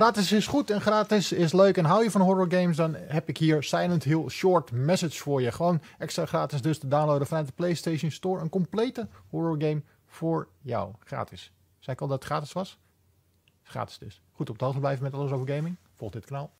Gratis is goed en gratis is leuk. En hou je van horror games, dan heb ik hier Silent Hill Short Message voor je. Gewoon extra gratis dus te downloaden vanuit de PlayStation Store. Een complete horror game voor jou. Gratis. Zei ik al dat het gratis was? Gratis dus. Goed op de hoogte blijven met alles over gaming. Volg dit kanaal.